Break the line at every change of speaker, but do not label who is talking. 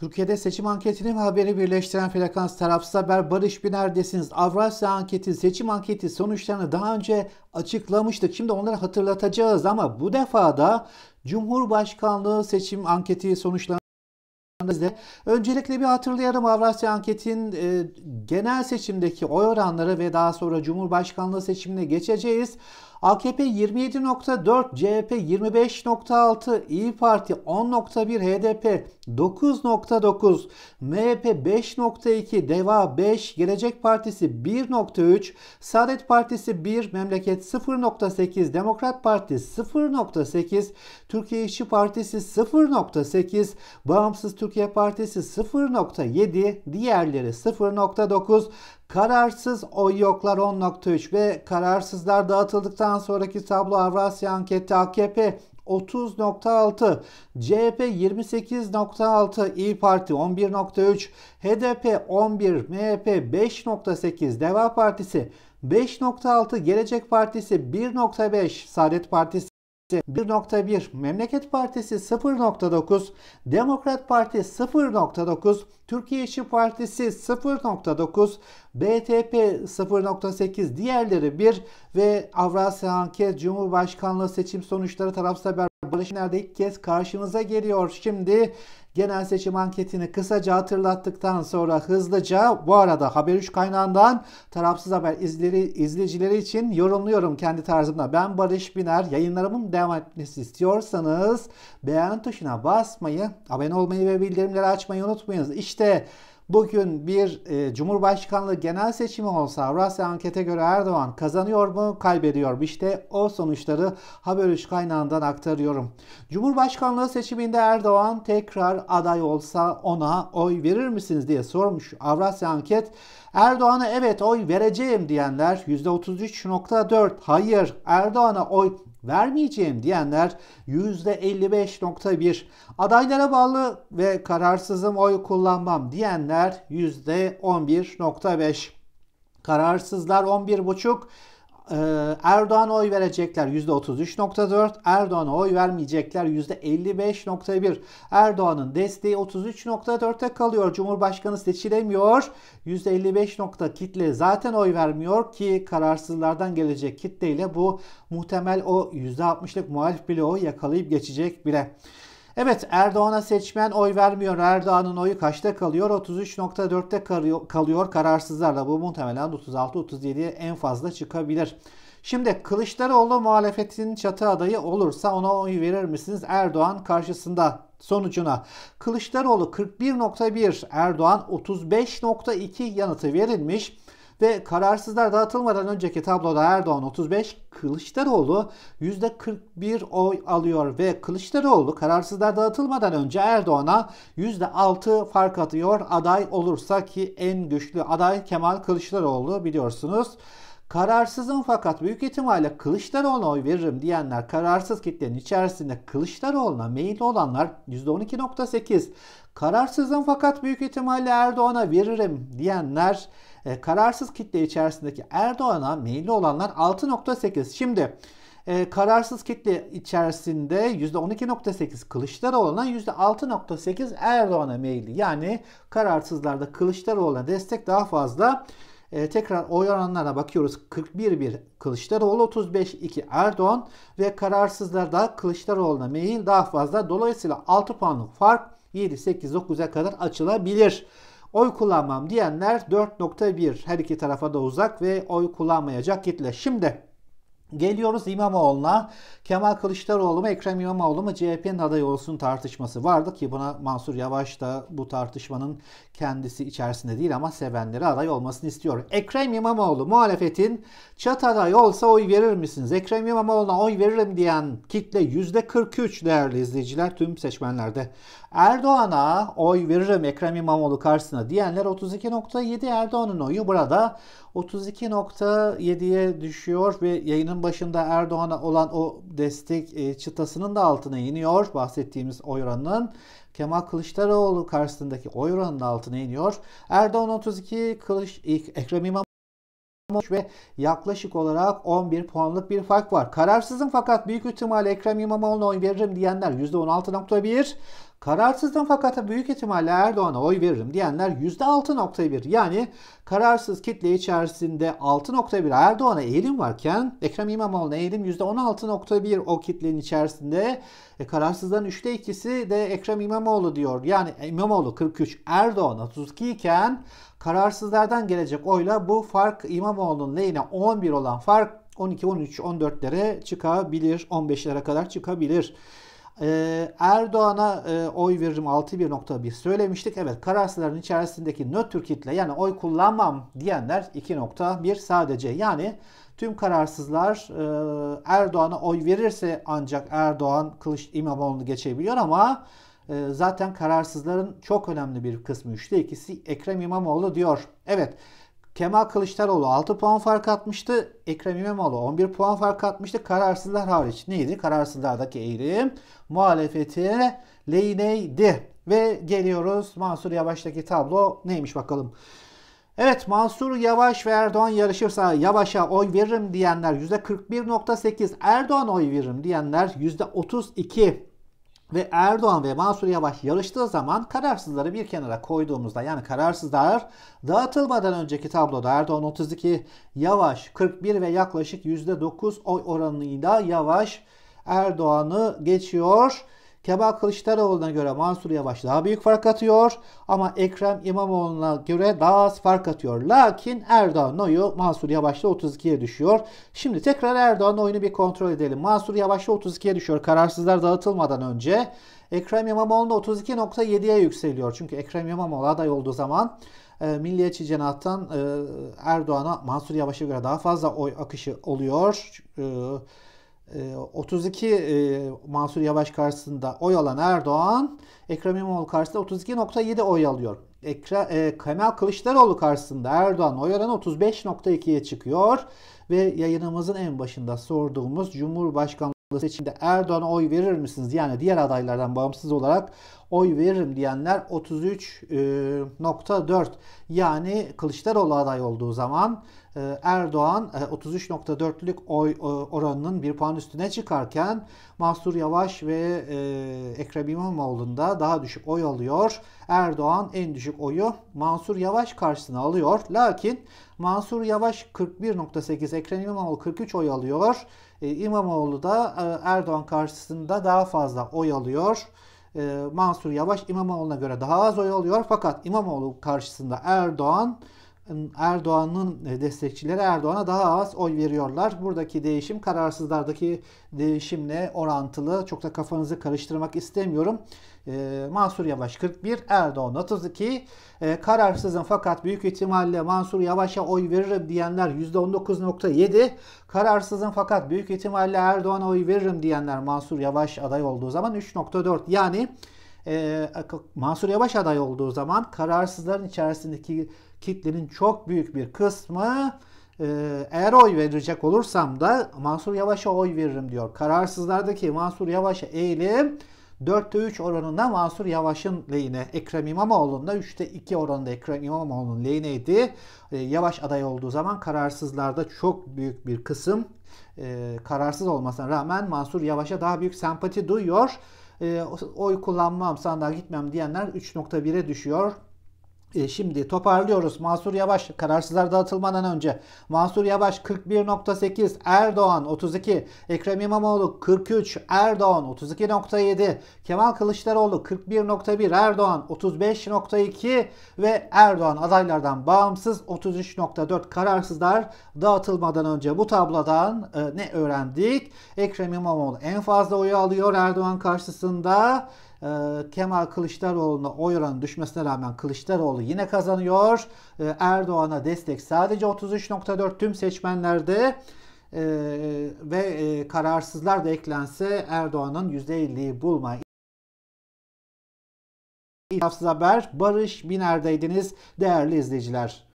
Türkiye'de seçim anketini ve haberi birleştiren frekans tarafsız haber Barış bir neredesiniz? Avrasya anketi, seçim anketi sonuçlarını daha önce açıklamıştık. Şimdi onları hatırlatacağız ama bu defa da Cumhurbaşkanlığı seçim anketi sonuçlarını öncelikle bir hatırlayalım Avrasya Anket'in e, genel seçimdeki oy oranları ve daha sonra Cumhurbaşkanlığı seçimine geçeceğiz. AKP 27.4, CHP 25.6, İyi Parti 10.1, HDP 9.9, MHP 5.2, DEVA 5, Gelecek Partisi 1.3, Saadet Partisi 1, Memleket 0.8, Demokrat Parti 0.8, Türkiye İşçi Partisi 0.8, Bağımsız Türkiye Partisi 0.7, diğerleri 0.9, Kararsız oy yoklar 10.3 ve kararsızlar dağıtıldıktan sonraki tablo Avrasya ankette AKP 30.6, CHP 28.6, İyi Parti 11.3, HDP 11, MHP 5.8, Deva Partisi 5.6, Gelecek Partisi 1.5, Saadet Partisi 1.1, Memleket Partisi 0.9, Demokrat Parti 0.9, Türkiye İşçi Partisi 0.9, BTP 0.8, diğerleri 1 ve Avrasya Anket Cumhurbaşkanlığı seçim sonuçları tarafsız haber Barış Nerede ilk kez karşınıza geliyor. Şimdi Genel seçim anketini kısaca hatırlattıktan sonra hızlıca bu arada Haber 3 kaynağından tarafsız haber izleri, izleyicileri için yorumluyorum kendi tarzımda. Ben Barış Biner. Yayınlarımın devam etmesi istiyorsanız beğen tuşuna basmayı, abone olmayı ve bildirimleri açmayı unutmayınız. İşte Bugün bir e, Cumhurbaşkanlığı genel seçimi olsa Avrasya ankete göre Erdoğan kazanıyor mu kaybediyor mu? İşte o sonuçları Haber 3 kaynağından aktarıyorum. Cumhurbaşkanlığı seçiminde Erdoğan tekrar aday olsa ona oy verir misiniz diye sormuş Avrasya anket. Erdoğan'a evet oy vereceğim diyenler %33.4 hayır Erdoğan'a oy vermeyeceğim diyenler %55.1. Adaylara bağlı ve kararsızım oy kullanmam diyenler %11.5. Kararsızlar 11.5, e, Erdoğan'a oy verecekler %33.4, Erdoğan'a oy vermeyecekler %55.1. Erdoğan'ın desteği 33.4'te kalıyor. Cumhurbaşkanı seçilemiyor. %55 nokta kitle zaten oy vermiyor ki kararsızlardan gelecek kitleyle bu muhtemel o %60'lık muhalif bile o yakalayıp geçecek bile. Evet Erdoğan'a seçmen oy vermiyor. Erdoğan'ın oyu kaçta kalıyor? 33.4'te kalıyor kararsızlarla. Bu muhtemelen 36-37'ye en fazla çıkabilir. Şimdi Kılıçdaroğlu muhalefetin çatı adayı olursa ona oy verir misiniz? Erdoğan karşısında sonucuna Kılıçdaroğlu 41.1, Erdoğan 35.2 yanıtı verilmiş. Ve kararsızlar dağıtılmadan önceki tabloda Erdoğan 35, Kılıçdaroğlu %41 oy alıyor ve Kılıçdaroğlu kararsızlar dağıtılmadan önce Erdoğan'a %6 fark atıyor aday olursa ki en güçlü aday Kemal Kılıçdaroğlu biliyorsunuz. Kararsızım fakat büyük ihtimalle Kılıçdaroğlu'na oy veririm diyenler kararsız kitlenin içerisinde Kılıçdaroğlu'na meyil olanlar %12.8. Kararsızım fakat büyük ihtimalle Erdoğan'a veririm diyenler e, kararsız kitle içerisindeki Erdoğan'a meyilli olanlar 6.8. Şimdi e, kararsız kitle içerisinde %12.8 Kılıçdaroğlu'na %6.8 Erdoğan'a meyilli. Yani kararsızlarda Kılıçdaroğlu'na destek daha fazla. E, tekrar oy oranlarına bakıyoruz. 41-1 Kılıçdaroğlu, 35-2 Erdoğan ve kararsızlarda Kılıçdaroğlu'na meyil daha fazla. Dolayısıyla 6 puanlık fark 7-8-9'a kadar açılabilir. Oy kullanmam diyenler 4.1 her iki tarafa da uzak ve oy kullanmayacak kitle. Şimdi Geliyoruz İmamoğlu'na. Kemal Kılıçdaroğlu mu Ekrem İmamoğlu mu CHP'nin adayı olsun tartışması vardı ki buna Mansur Yavaş da bu tartışmanın kendisi içerisinde değil ama sevenleri aday olmasını istiyor. Ekrem İmamoğlu muhalefetin çat aday olsa oy verir misiniz? Ekrem İmamoğlu'na oy veririm diyen kitle %43 değerli izleyiciler tüm seçmenlerde. Erdoğan'a oy veririm Ekrem İmamoğlu karşısına diyenler 32.7 Erdoğan'ın oyu burada 32.7'ye düşüyor ve yayının başında Erdoğan'a olan o destek e, çıtasının da altına iniyor. Bahsettiğimiz oy oranının Kemal Kılıçdaroğlu karşısındaki oy oranının altına iniyor. Erdoğan 32, Kılıç, Ekrem İmamoğlu ve yaklaşık olarak 11 puanlık bir fark var. Kararsızım fakat büyük ihtimalle Ekrem İmamoğlu'na oy veririm diyenler %16.1, Kararsızdım fakat büyük ihtimalle Erdoğan'a oy veririm diyenler %6.1 yani kararsız kitle içerisinde 6.1 Erdoğan'a eğilim varken Ekrem İmamoğlu'na eğilim %16.1 o kitlenin içerisinde e, kararsızların 3'te 2'si de Ekrem İmamoğlu diyor. Yani e, İmamoğlu 43 Erdoğan 32 iken kararsızlardan gelecek oyla bu fark İmamoğlu'nun lehine 11 olan fark 12, 13, 14'lere çıkabilir. 15'lere kadar çıkabilir. Ee, Erdoğan'a e, oy veririm 6.1 söylemiştik. Evet kararsızların içerisindeki nötr kitle yani oy kullanmam diyenler 2.1 sadece. Yani tüm kararsızlar e, Erdoğan'a oy verirse ancak Erdoğan Kılıç İmamoğlu'nu geçebiliyor ama e, zaten kararsızların çok önemli bir kısmı üçte ikisi Ekrem İmamoğlu diyor. Evet Kemal Kılıçdaroğlu 6 puan fark atmıştı. Ekrem İmamoğlu 11 puan fark atmıştı. Kararsızlar hariç neydi? Kararsızlardaki eğrim muhalefete lehineydi. Ve geliyoruz Mansur Yavaş'taki tablo neymiş bakalım. Evet Mansur Yavaş ve Erdoğan yarışırsa Yavaş'a oy veririm diyenler %41.8, Erdoğan oy veririm diyenler %32 ve Erdoğan ve Mansur Yavaş yarıştığı zaman kararsızları bir kenara koyduğumuzda yani kararsızlar dağıtılmadan önceki tabloda Erdoğan 32, Yavaş 41 ve yaklaşık %9 oy oranıyla Yavaş Erdoğan'ı geçiyor. Kemal Kılıçdaroğlu'na göre Mansur Yavaş daha büyük fark atıyor ama Ekrem İmamoğlu'na göre daha az fark atıyor. Lakin Erdoğan oyu Mansur yavaşta 32'ye düşüyor. Şimdi tekrar Erdoğan oyunu bir kontrol edelim. Mansur yavaşta 32'ye düşüyor kararsızlar dağıtılmadan önce. Ekrem İmamoğlu 32.7'ye yükseliyor. Çünkü Ekrem İmamoğlu aday olduğu zaman e, Milliyetçi Cenah'tan e, Erdoğan'a Mansur Yavaş'a göre daha fazla oy akışı oluyor. E, 32 ee, e, Mansur Yavaş karşısında oy alan Erdoğan, Ekrem İmamoğlu karşısında 32.7 oy alıyor. E, Kemal Kılıçdaroğlu karşısında Erdoğan oy oranı 35.2'ye çıkıyor ve yayınımızın en başında sorduğumuz Cumhurbaşkanlığı seçimde Erdoğan'a oy verir misiniz? Yani diğer adaylardan bağımsız olarak oy veririm diyenler 33.4 e, yani Kılıçdaroğlu aday olduğu zaman e, Erdoğan 33.4'lük e, oy oranının bir puan üstüne çıkarken Mansur Yavaş ve Ekrem İmamoğlu'nda daha düşük oy alıyor. Erdoğan en düşük oyu Mansur Yavaş karşısına alıyor. Lakin Mansur Yavaş 41.8, Ekrem İmamoğlu 43 oy alıyor. E, İmamoğlu da e, Erdoğan karşısında daha fazla oy alıyor. E, Mansur Yavaş İmamoğlu'na göre daha az oy alıyor. Fakat İmamoğlu karşısında Erdoğan Erdoğan'ın destekçileri Erdoğan'a daha az oy veriyorlar. Buradaki değişim kararsızlardaki değişimle orantılı. Çok da kafanızı karıştırmak istemiyorum. Ee, Mansur Yavaş 41, Erdoğan 32. E, ee, kararsızım fakat büyük ihtimalle Mansur Yavaş'a oy veririm diyenler %19.7. Kararsızım fakat büyük ihtimalle Erdoğan'a oy veririm diyenler Mansur Yavaş aday olduğu zaman 3.4. Yani e, Mansur Yavaş aday olduğu zaman kararsızların içerisindeki kitlenin çok büyük bir kısmı e, eğer oy verecek olursam da Mansur Yavaş'a oy veririm diyor. Kararsızlardaki Mansur Yavaş'a eğilim 4'te 3 oranında Mansur Yavaş'ın lehine Ekrem İmamoğlu'nda 3'te 2 oranında Ekrem İmamoğlu'nun lehineydi. E, Yavaş aday olduğu zaman kararsızlarda çok büyük bir kısım e, kararsız olmasına rağmen Mansur Yavaş'a daha büyük sempati duyuyor. E, oy kullanmam, sandığa gitmem diyenler 3.1'e düşüyor. E, şimdi toparlıyoruz. Mansur Yavaş kararsızlar dağıtılmadan önce. Mansur Yavaş 41.8, Erdoğan 32, Ekrem İmamoğlu 43, Erdoğan 32.7, Kemal Kılıçdaroğlu 41.1, Erdoğan 35.2 ve Erdoğan adaylardan bağımsız 33.4 kararsızlar dağıtılmadan önce bu tablodan e, ne öğrendik? Ekrem İmamoğlu en fazla oyu alıyor Erdoğan karşısında e, Kemal Kılıçdaroğlu'na oy oranı düşmesine rağmen Kılıçdaroğlu yine kazanıyor. E, Erdoğan'a destek sadece 33.4 tüm seçmenlerde e, ve e, kararsızlar da eklense Erdoğan'ın %50'yi bulma İlhafsız Haber, Barış Biner'deydiniz değerli izleyiciler.